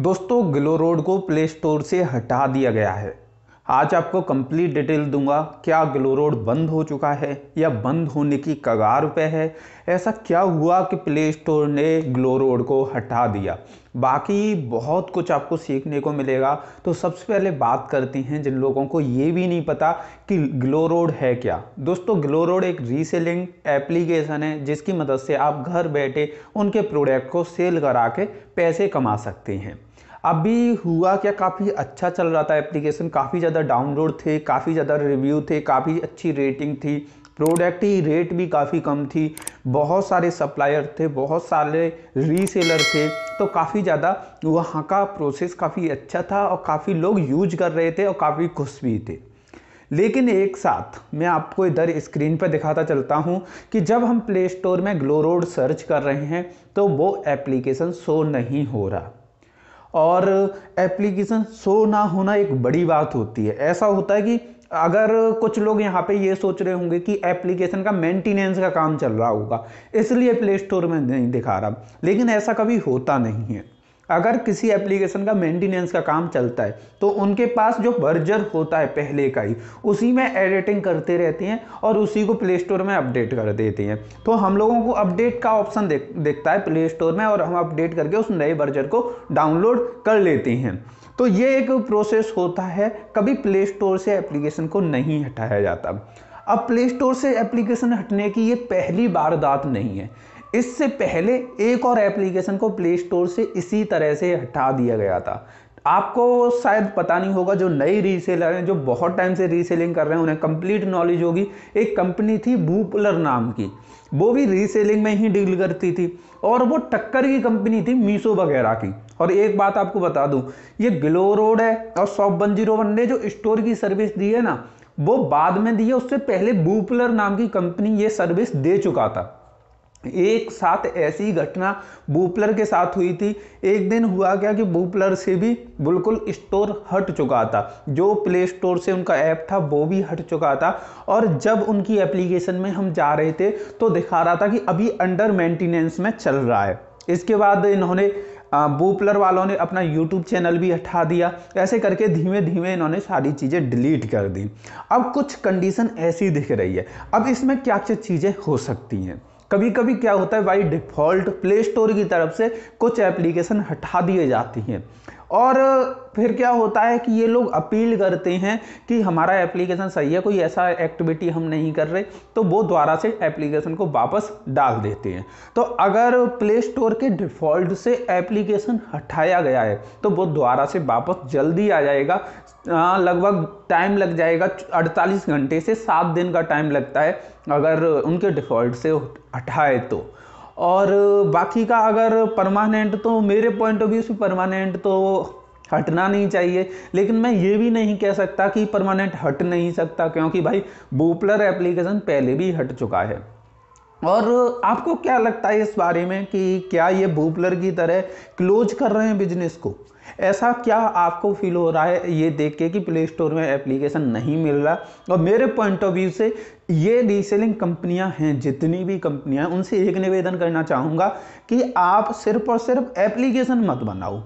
दोस्तों GlowRoad को play store से हटा दिया गया है आज आपको कंप्लीट डिटेल दूंगा क्या ग्लो रोड बंद हो चुका है या बंद होने की कगार पे है ऐसा क्या हुआ कि प्ले स्टोर ने ग्लो रोड को हटा दिया बाकी बहुत कुछ आपको सीखने को मिलेगा तो सबसे पहले बात करते हैं जिन लोगों को ये भी नहीं पता कि ग्लो रोड है क्या दोस्तों ग्लो रोड एक रीसेलिंग एप्लीकेशन है जिसकी मदद से आप घर बैठे उनके प्रोडक्ट को सेल करा के पैसे कमा सकते हैं अभी हुआ क्या काफ़ी अच्छा चल रहा था एप्लीकेशन काफ़ी ज़्यादा डाउनलोड थे काफ़ी ज़्यादा रिव्यू थे काफ़ी अच्छी रेटिंग थी प्रोडक्ट ही रेट भी काफ़ी कम थी बहुत सारे सप्लायर थे बहुत सारे रीसेलर थे तो काफ़ी ज़्यादा वहाँ का प्रोसेस काफ़ी अच्छा था और काफ़ी लोग यूज कर रहे थे और काफ़ी खुश भी थे लेकिन एक साथ मैं आपको इधर स्क्रीन पर दिखाता चलता हूँ कि जब हम प्ले स्टोर में ग्लोरोड सर्च कर रहे हैं तो वो एप्लीकेशन शो नहीं हो रहा और एप्लीकेशन शो ना होना एक बड़ी बात होती है ऐसा होता है कि अगर कुछ लोग यहाँ पे ये सोच रहे होंगे कि एप्लीकेशन का मेंटेनेंस का काम चल रहा होगा इसलिए प्ले स्टोर में नहीं दिखा रहा लेकिन ऐसा कभी होता नहीं है अगर किसी एप्लीकेशन का मेंटेनेंस का काम चलता है तो उनके पास जो बर्जर होता है पहले का ही उसी में एडिटिंग करते रहते हैं और उसी को प्ले स्टोर में अपडेट कर देते हैं तो हम लोगों को अपडेट का ऑप्शन देखता दिखता है प्ले स्टोर में और हम अपडेट करके उस नए बर्जर को डाउनलोड कर लेते हैं तो ये एक प्रोसेस होता है कभी प्ले स्टोर से एप्लीकेशन को नहीं हटाया जाता अब प्ले स्टोर से एप्लीकेशन हटने की ये पहली वारदात नहीं है इससे पहले एक और एप्लीकेशन को प्ले स्टोर से इसी तरह से हटा दिया गया था आपको शायद पता नहीं होगा जो नई रीसेलर हैं जो बहुत टाइम से रीसेलिंग कर रहे हैं उन्हें कंप्लीट नॉलेज होगी एक कंपनी थी बूपलर नाम की वो भी रीसेलिंग में ही डील करती थी और वो टक्कर की कंपनी थी मीशो वगैरह की और एक बात आपको बता दूं ये ग्लो रोड है और सॉफ वन जीरो वन ने जो स्टोर की सर्विस दी है ना वो बाद में दी है उससे पहले बूपलर नाम की कंपनी ये सर्विस दे चुका था एक साथ ऐसी घटना बूपलर के साथ हुई थी एक दिन हुआ क्या कि बूपलर से भी बिल्कुल स्टोर हट चुका था जो प्ले स्टोर से उनका ऐप था वो भी हट चुका था और जब उनकी एप्लीकेशन में हम जा रहे थे तो दिखा रहा था कि अभी अंडर मेंटेनेंस में चल रहा है इसके बाद इन्होंने बूपलर वालों ने अपना यूट्यूब चैनल भी हटा दिया ऐसे करके धीमे धीमे इन्होंने सारी चीज़ें डिलीट कर दी अब कुछ कंडीशन ऐसी दिख रही है अब इसमें क्या क्या चीज़ें हो सकती हैं कभी कभी क्या होता है बाई डिफ़ॉल्ट प्ले स्टोर की तरफ से कुछ एप्लीकेशन हटा दिए जाती हैं और फिर क्या होता है कि ये लोग अपील करते हैं कि हमारा एप्लीकेशन सही है कोई ऐसा एक्टिविटी हम नहीं कर रहे तो वो द्वारा से एप्लीकेशन को वापस डाल देते हैं तो अगर प्ले स्टोर के डिफ़ॉल्ट से एप्लीकेशन हटाया गया है तो वो द्वारा से वापस जल्दी आ जाएगा लगभग टाइम लग जाएगा 48 घंटे से सात दिन का टाइम लगता है अगर उनके डिफ़ॉल्ट से हटाए तो और बाकी का अगर परमानेंट तो मेरे पॉइंट ऑफ व्यू से परमानेंट तो हटना नहीं चाहिए लेकिन मैं ये भी नहीं कह सकता कि परमानेंट हट नहीं सकता क्योंकि भाई बूपलर एप्लीकेशन पहले भी हट चुका है और आपको क्या लगता है इस बारे में कि क्या ये बूपलर की तरह क्लोज कर रहे हैं बिजनेस को ऐसा क्या आपको फील हो रहा है ये देख के कि प्ले स्टोर में एप्लीकेशन नहीं मिल रहा और मेरे पॉइंट ऑफ व्यू से ये रीसेलिंग कंपनियां हैं जितनी भी कंपनियां उनसे एक निवेदन करना चाहूँगा कि आप सिर्फ और सिर्फ एप्लीकेशन मत बनाओ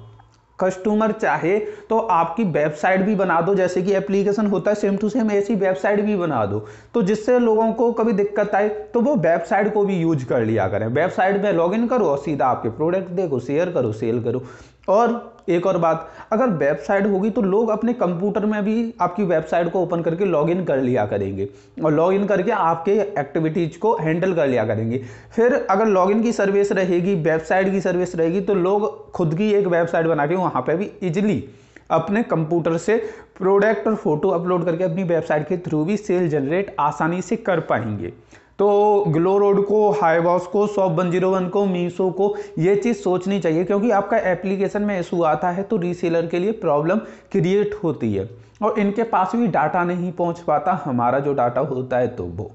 कस्टमर चाहे तो आपकी वेबसाइट भी बना दो जैसे कि एप्लीकेशन होता है सेम टू सेम ऐसी वेबसाइट भी बना दो तो जिससे लोगों को कभी दिक्कत आए तो वो वेबसाइट को भी यूज कर लिया करें वेबसाइट में लॉगिन करो और सीधा आपके प्रोडक्ट देखो शेयर करो सेल करो और एक और बात अगर वेबसाइट होगी तो लोग अपने कंप्यूटर में भी आपकी वेबसाइट को ओपन करके लॉगिन कर लिया करेंगे और लॉगिन करके आपके एक्टिविटीज़ को हैंडल कर लिया करेंगे फिर अगर लॉगिन की सर्विस रहेगी वेबसाइट की सर्विस रहेगी तो लोग खुद की एक वेबसाइट बना के वहाँ पर भी इजिली अपने कंप्यूटर से प्रोडक्ट और फोटो अपलोड करके अपनी वेबसाइट के थ्रू भी सेल जनरेट आसानी से कर पाएंगे तो ग्लो रोड को हाईबॉस को सॉप वन जीरो वन को मीशो को ये चीज़ सोचनी चाहिए क्योंकि आपका एप्लीकेशन में इशू आता है तो रीसेलर के लिए प्रॉब्लम क्रिएट होती है और इनके पास भी डाटा नहीं पहुंच पाता हमारा जो डाटा होता है तो वो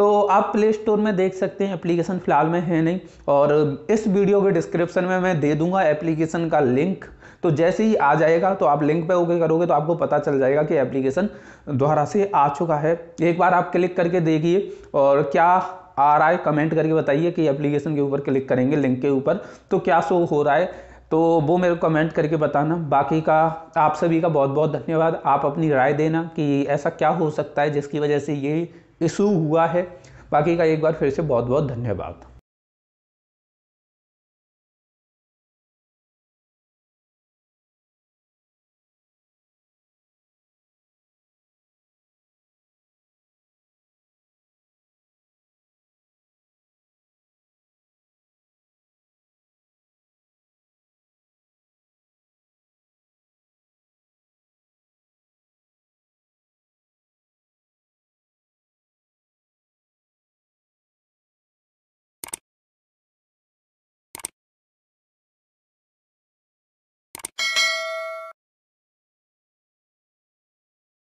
तो आप प्ले स्टोर में देख सकते हैं एप्लीकेशन फ़िलहाल में है नहीं और इस वीडियो के डिस्क्रिप्शन में मैं दे दूंगा एप्लीकेशन का लिंक तो जैसे ही आ जाएगा तो आप लिंक पे ओके करोगे तो आपको पता चल जाएगा कि एप्लीकेशन दोहरा से आ चुका है एक बार आप क्लिक करके देखिए और क्या आ रहा है कमेंट करके बताइए कि एप्लीकेशन के ऊपर क्लिक करेंगे लिंक के ऊपर तो क्या शो हो रहा है तो वो मेरे को कमेंट करके बताना बाकी का आप सभी का बहुत बहुत धन्यवाद आप अपनी राय देना कि ऐसा क्या हो सकता है जिसकी वजह से ये इशू हुआ है बाकी का एक बार फिर से बहुत बहुत धन्यवाद